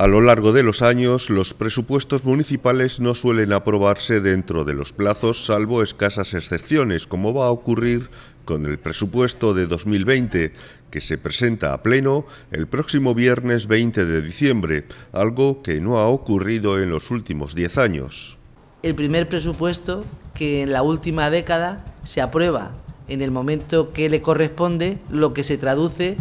A lo largo de los años, los presupuestos municipales no suelen aprobarse dentro de los plazos, salvo escasas excepciones, como va a ocurrir con el presupuesto de 2020, que se presenta a pleno el próximo viernes 20 de diciembre, algo que no ha ocurrido en los últimos 10 años. El primer presupuesto que en la última década se aprueba en el momento que le corresponde, lo que se traduce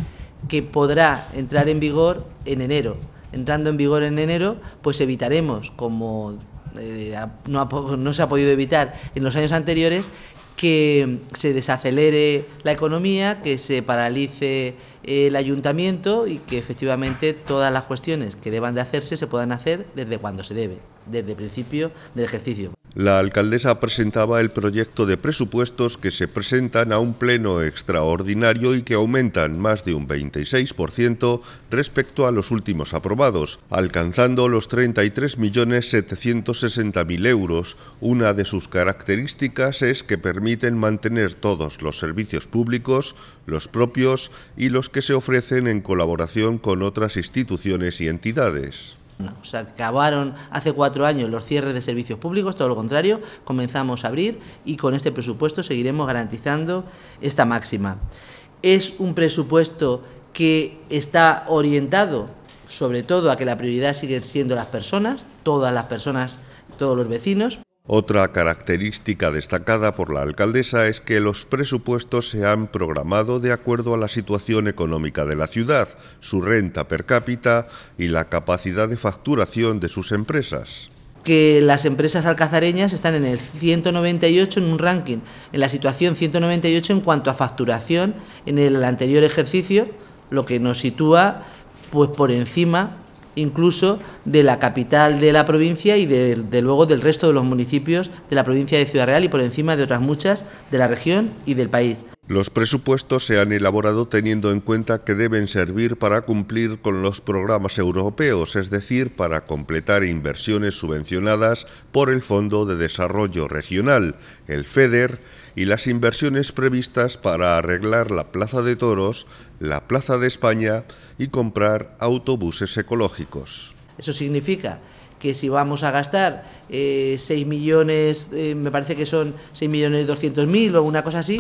que podrá entrar en vigor en enero entrando en vigor en enero, pues evitaremos, como eh, no, no se ha podido evitar en los años anteriores, que se desacelere la economía, que se paralice el ayuntamiento y que efectivamente todas las cuestiones que deban de hacerse se puedan hacer desde cuando se debe, desde el principio del ejercicio la alcaldesa presentaba el proyecto de presupuestos que se presentan a un pleno extraordinario y que aumentan más de un 26% respecto a los últimos aprobados, alcanzando los 33.760.000 euros. Una de sus características es que permiten mantener todos los servicios públicos, los propios y los que se ofrecen en colaboración con otras instituciones y entidades se acabaron hace cuatro años los cierres de servicios públicos, todo lo contrario, comenzamos a abrir y con este presupuesto seguiremos garantizando esta máxima. Es un presupuesto que está orientado sobre todo a que la prioridad siguen siendo las personas, todas las personas, todos los vecinos. Otra característica destacada por la alcaldesa es que los presupuestos se han programado de acuerdo a la situación económica de la ciudad, su renta per cápita y la capacidad de facturación de sus empresas que las empresas alcazareñas están en el 198 en un ranking, en la situación 198 en cuanto a facturación en el anterior ejercicio, lo que nos sitúa pues por encima incluso de la capital de la provincia y de, luego del resto de los municipios de la provincia de Ciudad Real y por encima de otras muchas de la región y del país. Los presupuestos se han elaborado teniendo en cuenta que deben servir para cumplir con los programas europeos, es decir, para completar inversiones subvencionadas por el Fondo de Desarrollo Regional, el FEDER, y las inversiones previstas para arreglar la Plaza de Toros, la Plaza de España y comprar autobuses ecológicos. Eso significa que si vamos a gastar 6 eh, millones, eh, me parece que son 6 millones 200 mil o una cosa así,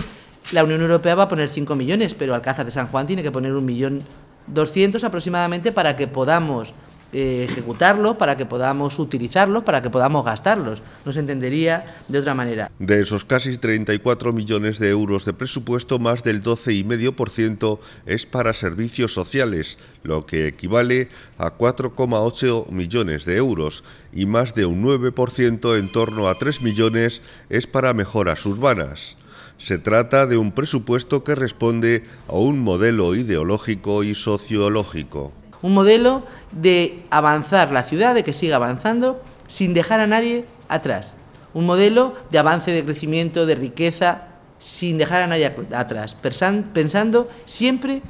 la Unión Europea va a poner 5 millones, pero Alcázar de San Juan tiene que poner un millón doscientos aproximadamente para que podamos eh, ...ejecutarlo para que podamos utilizarlo... para que podamos gastarlos. No se entendería de otra manera. De esos casi 34 millones de euros de presupuesto, más del 12,5% es para servicios sociales, lo que equivale a 4,8 millones de euros y más de un 9%, en torno a 3 millones, es para mejoras urbanas. Se trata de un presupuesto que responde a un modelo ideológico y sociológico un modelo de avanzar la ciudad, de que siga avanzando sin dejar a nadie atrás, un modelo de avance, de crecimiento, de riqueza, sin dejar a nadie atrás, pensando siempre,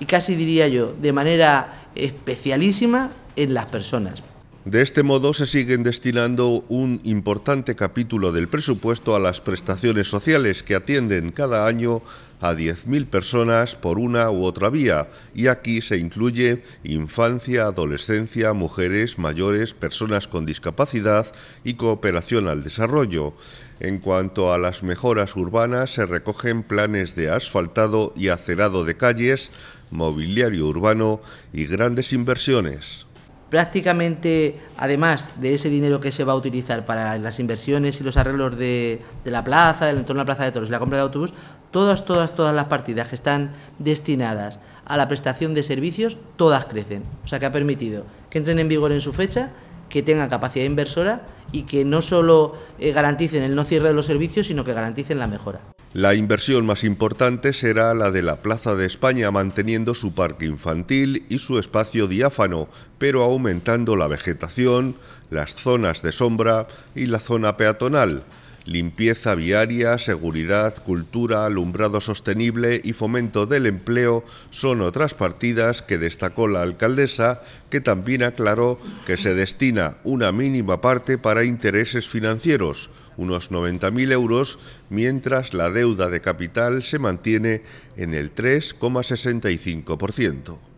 y casi diría yo, de manera especialísima en las personas. De este modo se siguen destinando un importante capítulo del presupuesto a las prestaciones sociales que atienden cada año a 10.000 personas por una u otra vía y aquí se incluye infancia, adolescencia, mujeres, mayores, personas con discapacidad y cooperación al desarrollo. En cuanto a las mejoras urbanas, se recogen planes de asfaltado y acerado de calles, mobiliario urbano y grandes inversiones. Prácticamente, además de ese dinero que se va a utilizar para las inversiones y los arreglos de, la plaza, del entorno de la plaza de toros y la compra de autobús, todas, todas, todas las partidas que están destinadas a la prestación de servicios, todas crecen. O sea, que ha permitido que entren en vigor en su fecha que tengan capacidad inversora y que no solo eh, garanticen el no cierre de los servicios, sino que garanticen la mejora. La inversión más importante será la de la Plaza de España, manteniendo su parque infantil y su espacio diáfano, pero aumentando la vegetación, las zonas de sombra y la zona peatonal limpieza viaria, seguridad, cultura, alumbrado sostenible y fomento del empleo son otras partidas que destacó la alcaldesa, que también aclaró que se destina una mínima parte para intereses financieros, unos 90.000 euros, mientras la deuda de capital se mantiene en el 3,65%.